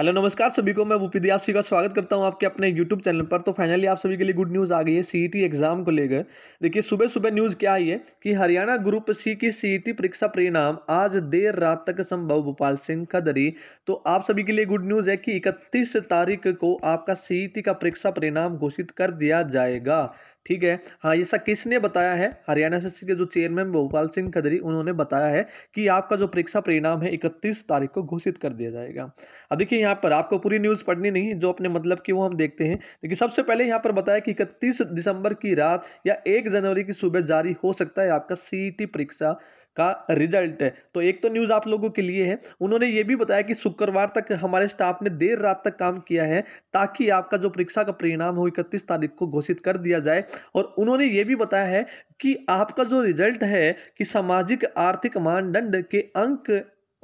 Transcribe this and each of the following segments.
hello नमस्कार सभी को मैं भूपी आप सभी का स्वागत करता हूं आपके अपने यूट्यूब चैनल पर तो फाइनली आप सभी के लिए गुड न्यूज़ आ गई है सी एग्ज़ाम e को लेकर देखिए सुबह सुबह न्यूज़ क्या आई है कि हरियाणा ग्रुप सी की सी e परीक्षा परिणाम आज देर रात तक संभव भोपाल सिंह खदरी तो आप सभी के लिए गुड न्यूज़ है कि इकतीस तारीख को आपका सी e का परीक्षा परिणाम घोषित कर दिया जाएगा ठीक है हाँ ऐसा किसने बताया है हरियाणा एस के जो चेयरमैन भोपाल सिंह खदरी उन्होंने बताया है कि आपका जो परीक्षा परिणाम है 31 तारीख को घोषित कर दिया जाएगा अब देखिए यहाँ पर आपको पूरी न्यूज़ पढ़नी नहीं जो अपने मतलब की वो हम देखते हैं लेकिन सबसे पहले यहाँ पर बताया कि इकतीस दिसंबर की रात या एक जनवरी की सुबह जारी हो सकता है आपका सी e परीक्षा का रिजल्ट है तो एक तो न्यूज़ आप लोगों के लिए है उन्होंने ये भी बताया कि शुक्रवार तक हमारे स्टाफ ने देर रात तक काम किया है ताकि आपका जो परीक्षा का परिणाम हो इकतीस तारीख को घोषित कर दिया जाए और उन्होंने ये भी बताया है कि आपका जो रिजल्ट है कि सामाजिक आर्थिक मानदंड के अंक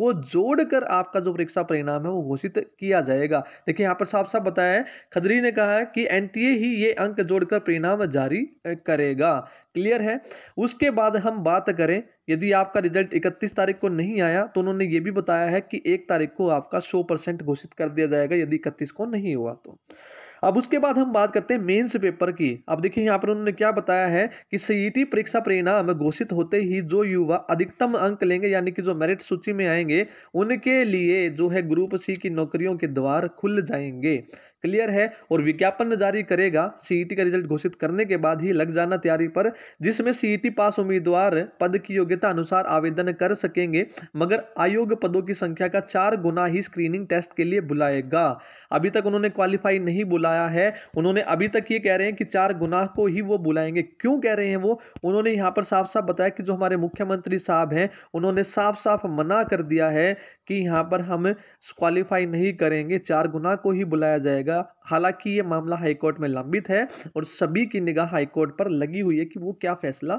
को जोड़कर आपका जो परीक्षा परिणाम है वो घोषित किया जाएगा देखिए यहाँ पर साफ साफ बताया है खदरी ने कहा है कि एनटीए ही ये अंक जोड़कर परिणाम जारी करेगा क्लियर है उसके बाद हम बात करें यदि आपका रिजल्ट 31 तारीख को नहीं आया तो उन्होंने ये भी बताया है कि एक तारीख को आपका 100 परसेंट घोषित कर दिया जाएगा यदि इकतीस को नहीं हुआ तो अब उसके बाद हम बात करते हैं मेंस पेपर की अब देखिए यहाँ पर उन्होंने क्या बताया है कि सीईटी e परीक्षा परिणाम घोषित होते ही जो युवा अधिकतम अंक लेंगे यानी कि जो मेरिट सूची में आएंगे उनके लिए जो है ग्रुप सी की नौकरियों के द्वार खुल जाएंगे क्लियर है और विज्ञापन जारी करेगा सीईटी e का रिजल्ट घोषित करने के बाद ही लग जाना तैयारी पर जिसमें सीईटी e पास उम्मीदवार पद की योग्यता अनुसार आवेदन कर सकेंगे मगर आयोग पदों की संख्या का चार गुना ही स्क्रीनिंग टेस्ट के लिए बुलाएगा अभी तक उन्होंने क्वालिफाई नहीं बुलाया है उन्होंने अभी तक ये कह रहे हैं कि चार गुना को ही वो बुलाएंगे क्यों कह रहे हैं वो उन्होंने यहाँ पर साफ साफ बताया कि जो हमारे मुख्यमंत्री साहब हैं उन्होंने साफ साफ मना कर दिया है कि यहाँ पर हम क्वालिफाई नहीं करेंगे चार गुना को ही बुलाया जाएगा हालांकि ये मामला हाईकोर्ट में लंबित है और सभी की निगाह हाईकोर्ट पर लगी हुई है कि वो क्या फैसला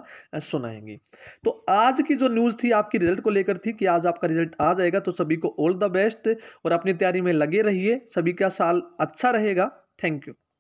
सुनाएंगे तो आज की जो न्यूज़ थी आपकी रिजल्ट को लेकर थी कि आज आपका रिजल्ट आ जाएगा तो सभी को ऑल द बेस्ट और अपनी तैयारी में लगे रहिए सभी का साल अच्छा रहेगा थैंक यू